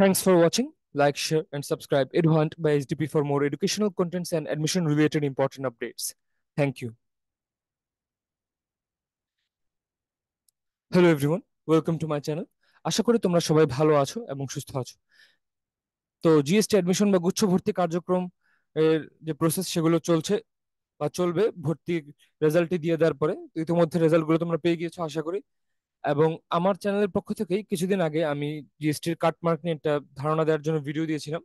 Thanks for watching. Like, share, and subscribe EdHunt by SDP for more educational contents and admission related important updates. Thank you. Hello everyone welcome to my channel আশা করি তোমরা সবাই ভালো আছো এবং সুস্থ আছো তো জিএসটি অ্যাডমিশন বা গুচ্ছ ভর্তি কার্যক্রম এর যে প্রসেস সেগুলো চলছে বা চলবে ভর্তি রেজাল্টটি দিয়ে দেওয়ার পরে ইতিমধ্যে রেজাল্টগুলো তোমরা পেয়ে গিয়েছো আশা করি এবং আমার চ্যানেলের পক্ষ থেকেই কিছুদিন আগে আমি জিএসটির কাটমার্ক নিয়ে একটা ধারণা দেওয়ার জন্য ভিডিও দিয়েছিলাম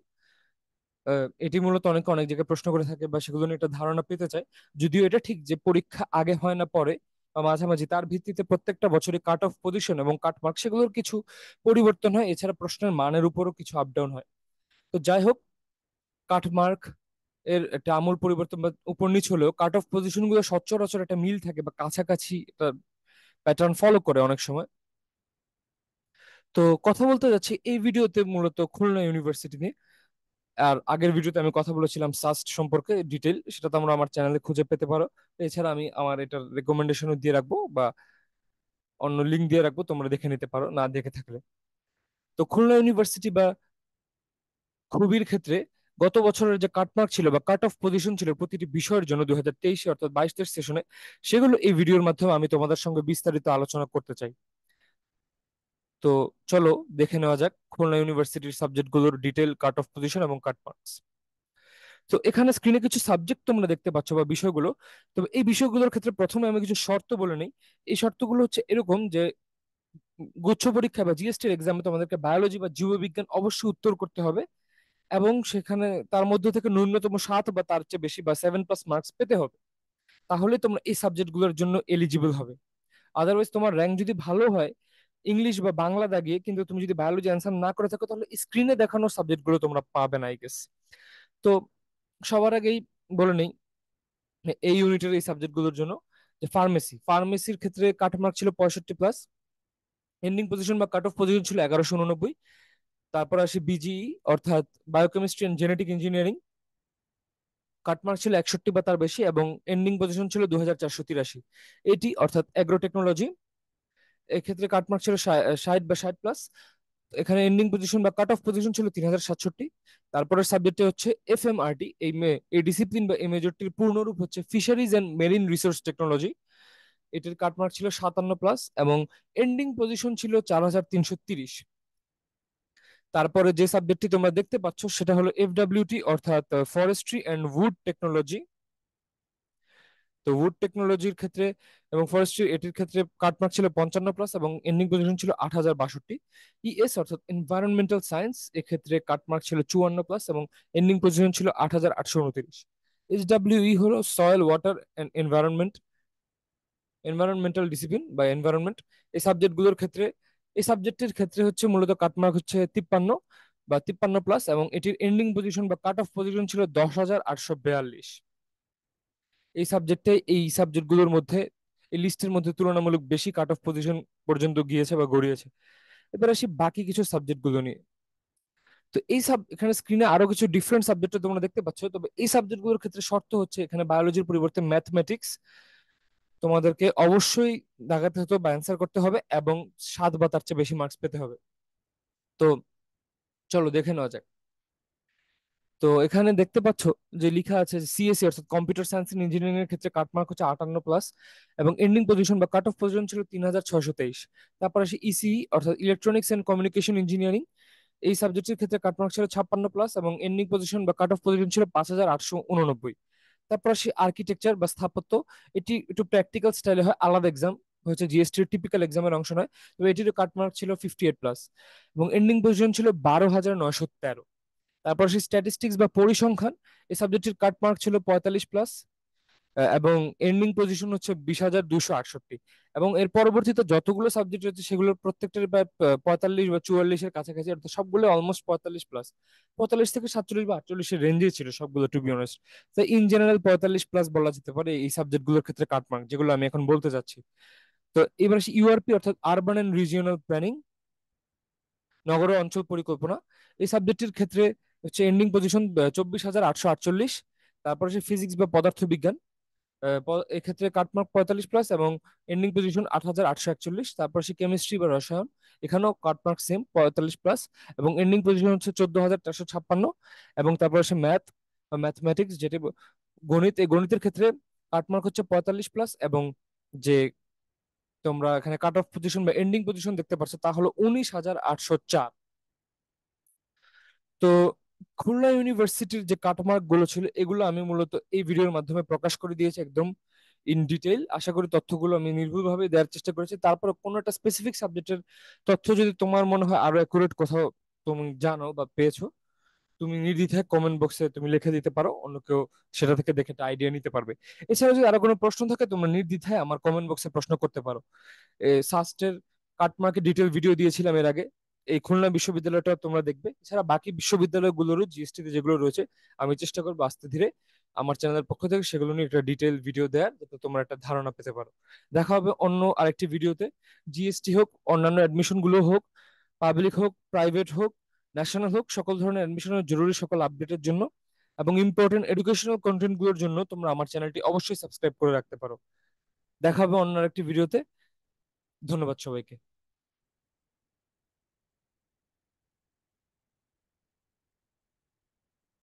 এটি মূলত অনেকে অনেক জায়গায় প্রশ্ন করে থাকে বা সেগুলো নিয়ে একটা ধারণা পেতে চায় যদিও এটা ঠিক যে পরীক্ষা আগে হয় না পরে বা মাঝামাঝি তার ভিত্তিতে প্রত্যেকটা বছরে কাট অফ পজিশন এবং কাট মার্ক সেগুলোর কিছু পরিবর্তন হয় এছাড়া প্রশ্নের মানের উপরও কিছু আপ ডাউন হয় তো যাই হোক কাট মার্ক এর একটা আমূল পরিবর্তন বা উপর নিচ হলেও কাট অফ পজিশনগুলো সচরাচর একটা মিল থাকে বা কাছাকাছি একটা প্যাটার্ন ফলো করে অনেক সময় তো কথা বলতে যাচ্ছি এই ভিডিওতে মূলত খুলনা ইউনিভার্সিটি নিয়ে আর আগের ভিডিওতে আমি কথা বলেছিলাম সাস্ট সম্পর্কে ডিটেল সেটা তোমরা আমার চ্যানেলে খুঁজে পেতে পারো এছাড়া আমি আমার এটার রেকমেন্ডেশনও দিয়ে রাখবো বা অন্য লিঙ্ক দিয়ে রাখবো তোমরা দেখে নিতে পারো না দেখে থাকলে তো খুলনা ইউনিভার্সিটি বা খুবির ক্ষেত্রে গত বছরের যে কাটমার্ক ছিল বা কাট অফ পজিশন ছিল প্রতিটি বিষয়ের জন্য দুই হাজার তেইশে অর্থাৎ তেইশ সেশনে সেগুলো এই ভিডিওর মাধ্যমে আমি তোমাদের সঙ্গে বিস্তারিত আলোচনা করতে চাই তো চলো দেখে নেওয়া যাক খুলনা ইউনিভার্সিটির সাবজেক্টগুলোর ডিটেল কাট অফ পজিশন এবং কাট মার্কস তো এখানে স্ক্রিনে কিছু সাবজেক্ট তোমরা দেখতে পাচ্ছ বা বিষয়গুলো তবে এই বিষয়গুলোর ক্ষেত্রে প্রথমে আমি কিছু শর্ত বলে নেই এই শর্তগুলো হচ্ছে এরকম যে গুচ্ছ পরীক্ষা বা জিএসটির এক্সামে তোমাদেরকে বায়োলজি বা জীববিজ্ঞান অবশ্যই উত্তর করতে হবে এবং সেখানে তার মধ্যে থেকে ন্যূনতম সাত বা তার চেয়ে বেশি বা সেভেন প্লাস মার্কস পেতে হবে তাহলে তোমরা এই সাবজেক্টগুলোর জন্য এলিজিবল হবে আদারওয়াইজ তোমার র্যাঙ্ক যদি ভালো হয় ইংলিশ বা বাংলা দাগিয়ে কিন্তু তুমি যদি বায়োলজি অ্যান্সার না করে থাকো তাহলে স্ক্রিনে দেখানো সাবজেক্টগুলো তোমরা পাবে না আই গেস তো সবার আগেই বলে নেই এই ইউনিটের এই সাবজেক্টগুলোর জন্য যে ফার্মেসি ফার্মেসির ক্ষেত্রে কাঠমার্ক ছিল পঁয়ষট্টি প্লাস এন্ডিং পজিশন বা কাট অফ পজিশন ছিল এগারোশো উনব্বই তারপর আসি বিজিই e, অর্থাৎ biochemistry and genetic engineering cut mark ছিল একষট্টি বা তার বেশি এবং এন্ডিং পজিশন ছিল দু হাজার চারশো তিরাশি এটি অর্থাৎ অ্যাগ্রো টেকনোলজি এক্ষেত্রে কাটমার্ক ছিল ষাট বা ষাট প্লাস এখানে এন্ডিং পজিশন বা কাট অফ পজিশন ছিল তিন হাজার সাতষট্টি তারপরের সাবজেক্টে হচ্ছে এফ এম আর এই এই এই ডিসিপ্লিন বা এই মেজরটির পূর্ণরূপ হচ্ছে fisheries and marine resource technology এটির কাটমার্ক ছিল সাতান্ন প্লাস এবং এন্ডিং পজিশন ছিল চার হাজার তিনশো তিরিশ তারপরে যে সাবজেক্টটি তোমরা দেখতে পাচ্ছ সেটা হলো এফডাব্লিউটি অর্থাৎ ফরেস্ট্রি অ্যান্ড উড টেকনোলজি তো উড টেকনোলজির ক্ষেত্রে এবং ফরেস্ট্রি এটির ক্ষেত্রে মার্ক ছিল পঞ্চান্ন প্লাস এবং এন্ডিং পজিশন ছিল আট হাজার বাষট্টি ইএস e অর্থাৎ এনভায়রনমেন্টাল সায়েন্স এক্ষেত্রে মার্ক ছিল চুয়ান্ন প্লাস এবং এন্ডিং পজিশন ছিল আট হাজার আটশো উনত্রিশ এইচডাব্লিউই e হলো soil water and environment environmental discipline বা এনভায়রনমেন্ট এই সাবজেক্টগুলোর ক্ষেত্রে এই সাবজেক্টের ক্ষেত্রে হচ্ছে মূলত কাটমার্ক হচ্ছে তিপ্পান্ন বা তিপ্পান্ন প্লাস এবং এটির এন্ডিং পজিশন বা কাট অফ পজিশন ছিল দশ হাজার আটশো বিয়াল্লিশ এই সাবজেক্টে এই সাবজেক্টগুলোর মধ্যে এই লিস্টের মধ্যে তুলনামূলক বেশি কাট অফ পজিশন পর্যন্ত গিয়েছে বা গড়িয়েছে এবার আসি বাকি কিছু সাবজেক্টগুলো নিয়ে তো এই সাব এখানে স্ক্রিনে আরো কিছু ডিফারেন্ট সাবজেক্ট তোমরা দেখতে পাচ্ছ তবে এই সাবজেক্টগুলোর ক্ষেত্রে শর্ত হচ্ছে এখানে বায়োলজির পরিবর্তে ম্যাথমেটিক্স তোমাদেরকে অবশ্যই দাগাতে হতো বা অ্যান্সার করতে হবে এবং সাত বা তার চেয়ে বেশি মার্কস পেতে হবে তো চলো দেখে নেওয়া যাক তো এখানে দেখতে পাচ্ছ যে লিখা আছে সিএসি e, অর্থাৎ কম্পিউটার সায়েন্স এন্ড ইঞ্জিনিয়ারিং এর ক্ষেত্রে কাট মার্ক হচ্ছে আটান্ন প্লাস এবং এন্ডিং পজিশন বা কাট অফ পজিশন ছিল তিন হাজার ছয়শো তেইশ তারপর আসে ইসি e e, অর্থাৎ ইলেকট্রনিক্স এন্ড কমিউনিকেশন ইঞ্জিনিয়ারিং এই সাবজেক্টের ক্ষেত্রে কাট মার্ক ছিল ছাপ্পান্ন প্লাস এবং এন্ডিং পজিশন বা কাট অফ পজিশন ছিল পাঁচ হাজার আটশো উননব্বই তারপর আসি আর্কিটেকচার বা স্থাপত্য এটি একটু প্র্যাকটিক্যাল স্টাইলে হয় আলাদা এক্সাম হয়েছে জিএসটি টিপিক্যাল এক্সামের অংশ নয় তবে এটির কাটমার্ক ছিল ফিফটি এইট প্লাস এবং এন্ডিং পজিশন ছিল বারো হাজার নয়শো তেরো তারপর সেই স্ট্যাটিস্টিক্স বা পরিসংখ্যান এই সাবজেক্টের কাটমার্ক ছিল পঁয়তাল্লিশ প্লাস এবং এন্ডিং পজিশন হচ্ছে বিশ হাজার দুশো আটষট্টি এবং এর পরবর্তীতে যতগুলো সাবজেক্ট রয়েছে সেগুলোর প্রত্যেকটার প্রায় পঁয়তাল্লিশ বা চুয়াল্লিশের কাছাকাছি অর্থাৎ সবগুলো অলমোস্ট পঁয়তাল্লিশ প্লাস পঁয়তাল্লিশ থেকে সাতচল্লিশ বা আটচল্লিশের রেঞ্জে ছিল সবগুলো টু বি অনেস্ট তো ইন জেনারেল পঁয়তাল্লিশ প্লাস বলা যেতে পারে এই সাবজেক্টগুলোর ক্ষেত্রে কাটমার্ক যেগুলো আমি এখন বলতে যাচ্ছি তো এবার আসি ইউআরপি অর্থাৎ আরবান অ্যান্ড রিজিওনাল প্ল্যানিং নগর অঞ্চল পরিকল্পনা এই সাবজেক্টের ক্ষেত্রে হচ্ছে এন্ডিং পজিশন চব্বিশ হাজার আটশো আটচল্লিশ তারপর হচ্ছে ফিজিক্স বা পদার্থ বিজ্ঞান এক্ষেত্রে কাটমার্ক পঁয়তাল্লিশ প্লাস এবং এন্ডিং পজিশন আট হাজার আটশো একচল্লিশ তারপর সে কেমিস্ট্রি বা রসায়ন এখানেও কাটমার্ক সেম পঁয়তাল্লিশ প্লাস এবং এন্ডিং পজিশন হচ্ছে চোদ্দ হাজার চারশো ছাপ্পান্ন এবং তারপর সে ম্যাথ বা ম্যাথমেটিক্স যেটি গণিত এই গণিতের ক্ষেত্রে কাটমার্ক হচ্ছে পঁয়তাল্লিশ প্লাস এবং যে তোমরা এখানে কাট অফ পজিশন বা এন্ডিং পজিশন দেখতে পাচ্ছ তা হলো উনিশ হাজার আটশো চার তো খুলনা ইউনিভার্সিটির যে কাটমার্কগুলো ছিল এগুলো আমি মূলত এই ভিডিওর মাধ্যমে প্রকাশ করে দিয়েছি একদম ইন ডিটেইল আশা করি তথ্যগুলো আমি নির্ভুলভাবে দেওয়ার চেষ্টা করেছি তারপর কোনো একটা স্পেসিফিক সাবজেক্টের তথ্য যদি তোমার মনে হয় আরো অ্যাকুরেট কোথাও তুমি জানো বা পেয়েছো তুমি নির্দ্বিধায় কমেন্ট বক্সে তুমি লিখে দিতে পারো অন্য কেউ সেটা থেকে দেখে একটা আইডিয়া নিতে পারবে এছাড়া যদি আরো কোনো প্রশ্ন থাকে তোমরা নির্দ্বিধায় আমার কমেন্ট বক্সে প্রশ্ন করতে পারো সাস্টের কাটমার্কে ডিটেল ভিডিও দিয়েছিলাম এর আগে এই খুলনা বিশ্ববিদ্যালয়টা তোমরা দেখবে এছাড়া বাকি বিশ্ববিদ্যালয়গুলোরও তে যেগুলো রয়েছে আমি চেষ্টা করবো আস্তে ধীরে আমার চ্যানেলের পক্ষ থেকে সেগুলো নিয়ে একটা ডিটেল ভিডিও দেওয়ার যাতে তোমরা একটা ধারণা পেতে পারো দেখা হবে অন্য আরেকটি ভিডিওতে জিএসটি হোক অন্যান্য অ্যাডমিশন গুলো হোক পাবলিক হোক প্রাইভেট হোক ন্যাশনাল হোক সকল ধরনের অ্যাডমিশনের জরুরি সকল আপডেটের জন্য এবং ইম্পর্টেন্ট এডুকেশনাল কন্টেন্ট গুলোর জন্য তোমরা আমার চ্যানেলটি অবশ্যই সাবস্ক্রাইব করে রাখতে পারো দেখা হবে অন্য আরেকটি ভিডিওতে ধন্যবাদ সবাইকে